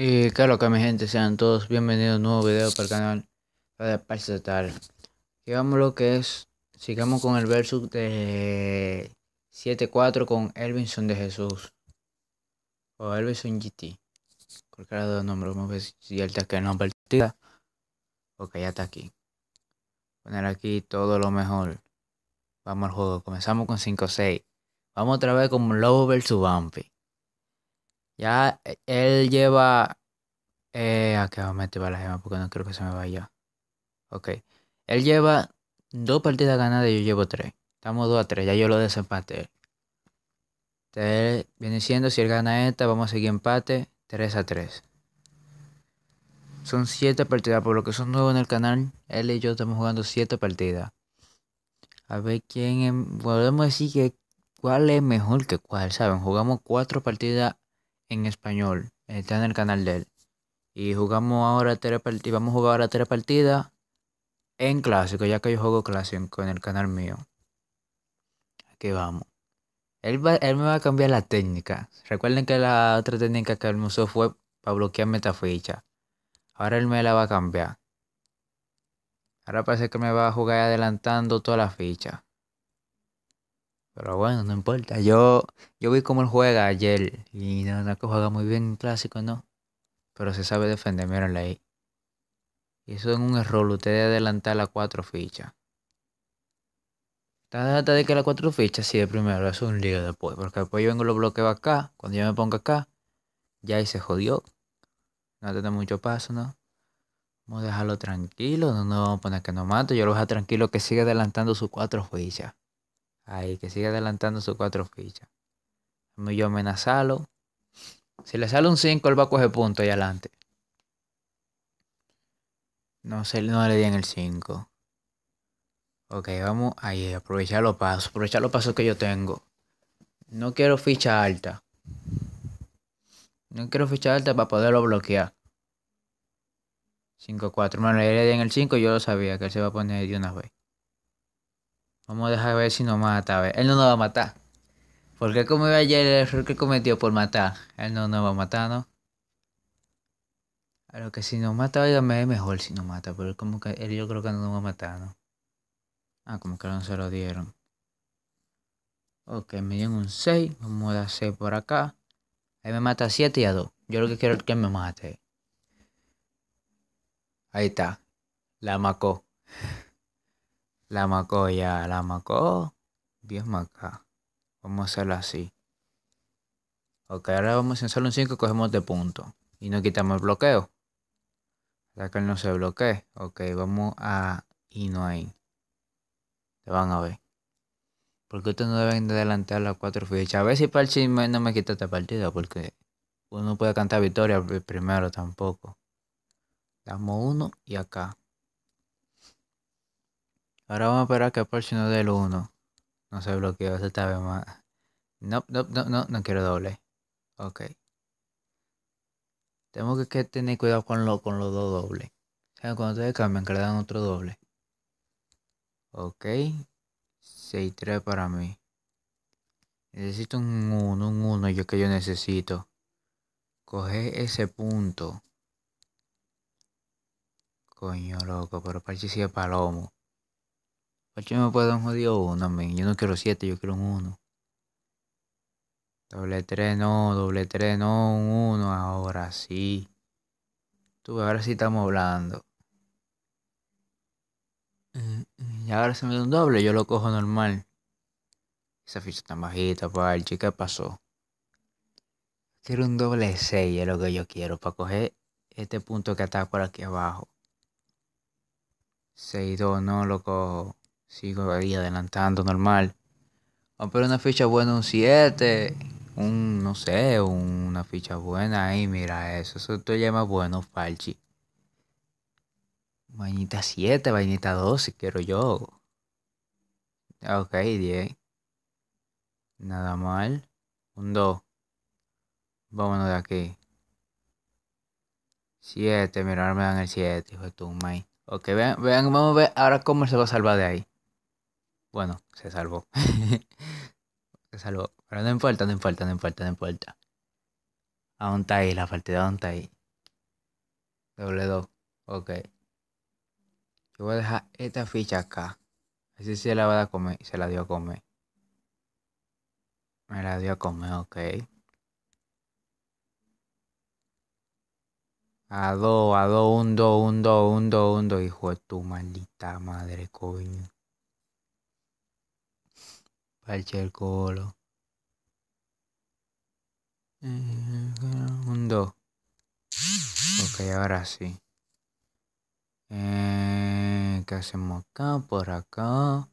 Y claro que mi gente, sean todos bienvenidos a un nuevo video para el canal para tal vamos lo que es, sigamos con el versus de 7-4 con Elvinson de Jesús. O Elvinson GT. Cualquiera de los nombres, vamos a ver si él está aquí en partida. Porque ya está aquí. Poner aquí todo lo mejor. Vamos al juego, comenzamos con 5-6. Vamos otra vez con Lobo versus Bumpy. Ya e, él lleva. Eh, que vamos a meter la gema porque no creo que se me vaya. Ok. Él lleva dos partidas ganadas y yo llevo tres. Estamos dos a tres, Ya yo lo desempate. Entonces, viene siendo, si él gana esta, vamos a seguir empate 3 a 3. Son siete partidas, por lo que son nuevos en el canal. Él y yo estamos jugando siete partidas. A ver quién. Em, podemos decir que cuál es mejor que cuál, ¿saben? Jugamos cuatro partidas en español. Está en el canal de él. Y jugamos ahora tres partidas. Vamos a jugar ahora tres partidas en clásico, ya que yo juego clásico en el canal mío. Aquí vamos. Él, él me va a cambiar la técnica. Recuerden que la otra técnica que él me usó fue para bloquear ficha Ahora él me la va a cambiar. Ahora parece que me va a jugar adelantando toda la ficha. Pero bueno, no importa. Yo, yo vi cómo él juega ayer y no, no que juega muy bien en clásico, no. Pero se sabe defender, la ahí. Y eso es un error, usted adelantar las cuatro fichas. Está de que las cuatro fichas, sí, de primero, eso es un lío después. Porque después yo vengo y lo bloqueo acá. Cuando yo me ponga acá, ya ahí se jodió. No trata mucho paso, ¿no? Vamos a dejarlo tranquilo, no nos vamos a poner que no mato. Yo lo voy dejar tranquilo que sigue adelantando sus cuatro fichas. Ahí, que sigue adelantando sus cuatro fichas. Yo amenazalo. Si le sale un 5, él va a coger punto y adelante. No, sé, no le di en el 5. Ok, vamos ahí, aprovechar los pasos, aprovechar los pasos que yo tengo. No quiero ficha alta. No quiero ficha alta para poderlo bloquear. 5-4, bueno, le di en el 5, yo lo sabía que él se va a poner de una vez. Vamos a dejar ver si nos mata. A ver, él no nos va a matar. Porque como ayer el error que cometió por matar. Él no nos va a matar, ¿no? A lo que si nos mata, me es mejor si nos mata. Pero como que él yo creo que no nos va a matar, ¿no? Ah, como que no se lo dieron. Ok, me dieron un 6. Vamos a dar 6 por acá. Ahí me mata 7 y a 2. Yo lo que quiero es que me mate. Ahí está. La macó. La macó ya, la macó. 10 maca, Vamos a hacerlo así. Ok, ahora vamos a hacer un 5 cogemos de punto. Y no quitamos el bloqueo. Para que él no se bloquee. Ok, vamos a Y no hay. Te van a ver. Porque ustedes no deben adelantar las cuatro fichas. A ver si Parchi no me quita esta partida. Porque uno puede cantar victoria primero tampoco. Damos uno y acá. Ahora vamos a esperar que aparezca no del el 1. No se bloqueó esta vez más. No, no, no, no, no quiero doble. Ok. Tengo que tener cuidado con, lo, con los dos dobles. O cuando ustedes cambian, que le dan otro doble. Ok. 6-3 para mí. Necesito un 1, un 1 yo que yo necesito. Coge ese punto. Coño, loco, pero parece si es palomo. ¿Para qué me puede dar un jodido uno, Yo no quiero 7, yo quiero un 1. Doble 3, no, doble 3, no, un 1, ahora sí. Tú, ahora sí estamos hablando. Eh, y ahora se me da un doble, yo lo cojo normal. Esa ficha tan bajita, parche, ¿qué pasó? Quiero un doble 6, es lo que yo quiero, para coger este punto que está por aquí abajo. 6-2, no lo cojo sigo ahí adelantando normal. Pero una ficha buena, un 7, un, no sé, una ficha buena ahí, mira eso, eso te llama bueno, Falchi. Vainita 7, vainita 12, quiero yo. Ok, 10. Nada mal. Un 2. Vámonos de aquí. 7, mira, ahora me dan el 7, hijo de tu maíz. Ok, vean, vean, vamos a ver ahora cómo se va a salvar de ahí. Bueno, se salvó. se salvó. Pero no importa, no importa, no importa, no importa. Aún está ahí, la partida aún está ahí. Doble 2. Ok. Yo voy a dejar esta ficha acá. Así se la va a comer. Se la dio a comer. Me la dio a comer, ok. A dos a dos un dos un dos un dos un dos hijo de tu maldita madre, coño parche el colo eh, Un 2. Ok, ahora sí. Eh, ¿Qué hacemos acá? Por acá.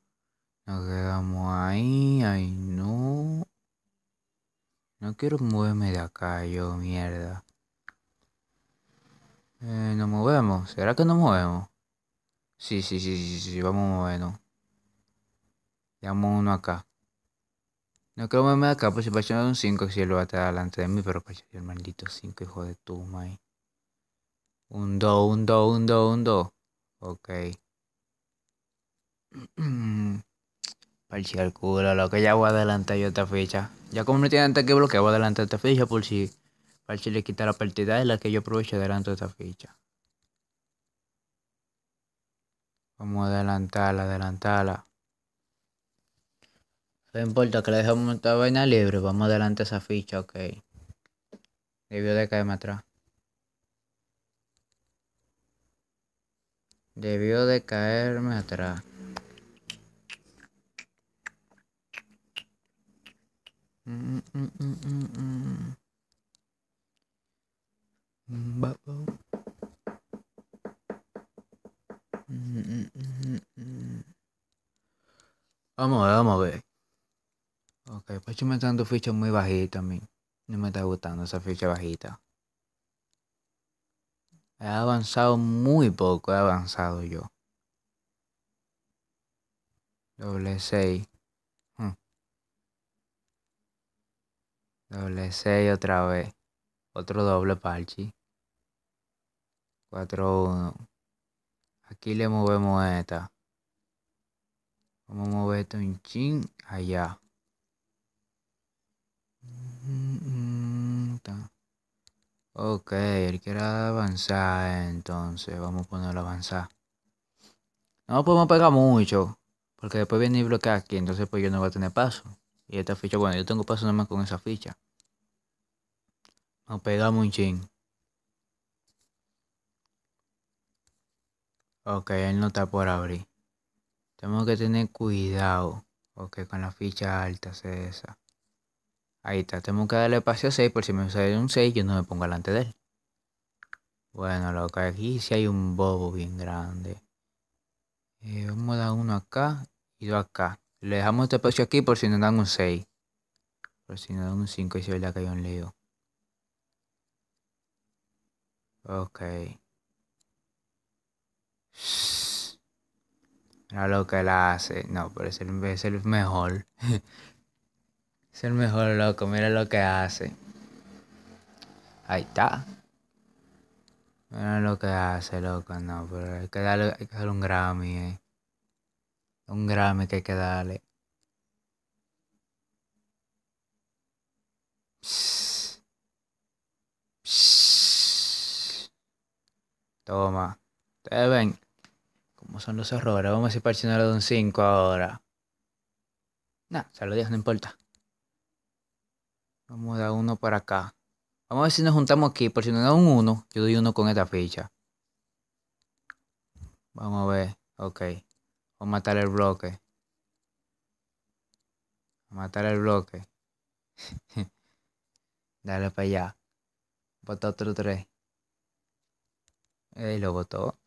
Nos quedamos ahí. ¿Ahí no. No quiero moverme de acá, yo, mierda. Eh, nos movemos. ¿Será que nos movemos? Sí, sí, sí, sí, sí, vamos a movernos. Llamo uno acá. No creo que me acá, por pues, si a un 5, si él lo va a estar delante de mí, pero Pacho pues, el maldito 5, hijo de tu maí Un 2, un 2, un 2, un 2. Ok. Parche el culo, lo que ya voy a adelantar yo esta ficha. Ya como no tiene antes que bloquear, voy a adelantar esta ficha por si Parche le quita la partida es la que yo aprovecho adelanto esta ficha. Vamos a adelantarla, adelantarla. No importa que le dejamos esta vaina libre. Vamos adelante esa ficha, ok. Debió de caerme atrás. Debió de caerme atrás. vamos a ver, vamos a ver. Ok, pues me está dando ficha muy bajitas a mí. No me está gustando esa ficha bajita. He avanzado muy poco, he avanzado yo. Doble 6. Hmm. Doble 6 otra vez. Otro doble parche. 4-1. Aquí le movemos esta. Vamos a mover esto un chin allá. Ok, él quiere avanzar, entonces vamos a ponerlo a avanzar. No podemos pegar mucho, porque después viene y bloquea aquí, entonces pues yo no voy a tener paso. Y esta ficha, bueno, yo tengo paso nomás con esa ficha. Nos pega muy chin. Ok, él no está por abrir. Tenemos que tener cuidado. Ok, con la ficha alta, es esa. Ahí está, tengo que darle espacio a 6 por si me sale un 6 yo no me pongo delante de él. Bueno, lo hay aquí sí hay un bobo bien grande. Eh, vamos a dar uno acá y dos acá. Le dejamos este espacio aquí por si nos dan un 6. Por si nos dan un 5 y se es verdad que hay un lío. Ok. Mira lo que la hace. No, parece ser, el mejor. Es el mejor loco, mira lo que hace. Ahí está. Mira lo que hace, loco, no, pero hay que darle, hay que darle un Grammy, eh. Un Grammy que hay que darle. Toma. Ustedes ven cómo son los errores. Vamos a ir para el de un 5 ahora. No, saludos, no importa. Vamos a dar uno para acá. Vamos a ver si nos juntamos aquí. Por si nos da un 1, yo doy uno con esta ficha. Vamos a ver. Ok. Vamos a matar el bloque. A matar el bloque. Dale para allá. Bota otro 3. Ahí lo botó.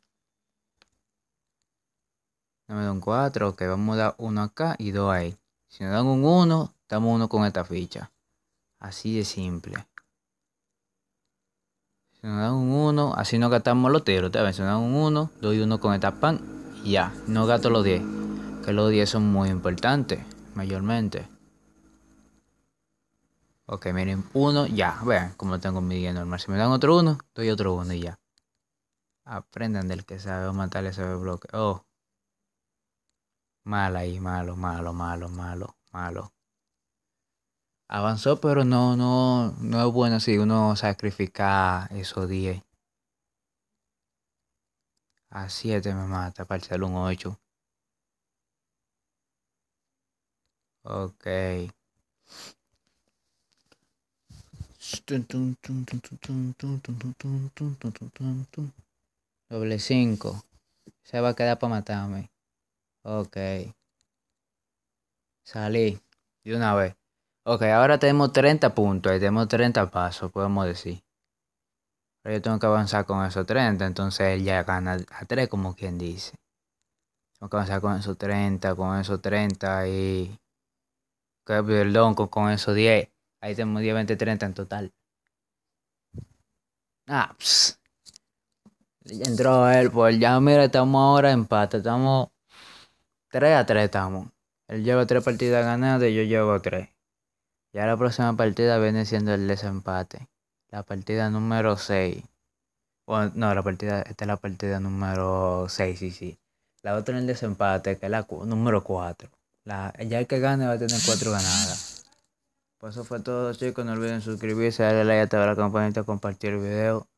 No me un 4. Ok, vamos a dar uno acá y dos ahí. Si nos dan un 1, damos uno con esta ficha. Así de simple. Si nos dan un 1, así no gastamos lotero. ¿te si nos dan un 1, doy uno con esta pan y ya. No gato los 10. Que los 10 son muy importantes, mayormente. Ok, miren, 1, ya. Vean cómo tengo mi 10 normal. Si me dan otro 1, doy otro 1 y ya. Aprendan del que sabe matar ese bloque. Oh. Mal ahí, malo, malo, malo, malo, malo avanzó, pero no, no, no es bueno si uno sacrifica esos 10. A 7 me mata, para el un 8. Ok. Doble 5. Se va a quedar para matarme. Ok. Salí. De una vez. Ok, ahora tenemos 30 puntos y tenemos 30 pasos, podemos decir. Pero yo tengo que avanzar con esos 30, entonces él ya gana a 3, como quien dice. Tengo que avanzar con esos 30, con esos 30 y... Que perdón, con, esos 10. Ahí tenemos 10, 20, 30 en total. Ah, Ya Entró él, pues ya mira, estamos ahora en empate, estamos 3 a 3 estamos. Él lleva 3 partidas ganadas y yo llevo 3. Ya la próxima partida viene siendo el desempate. La partida número 6. Bueno, no, la partida, esta es la partida número 6, sí, sí. La otra en el desempate, que es la número 4. La, ya el que gane va a tener 4 ganadas. Pues eso fue todo, chicos. No olviden suscribirse, darle like, a la campanita, compartir el video.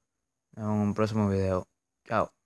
En un próximo video. Chao.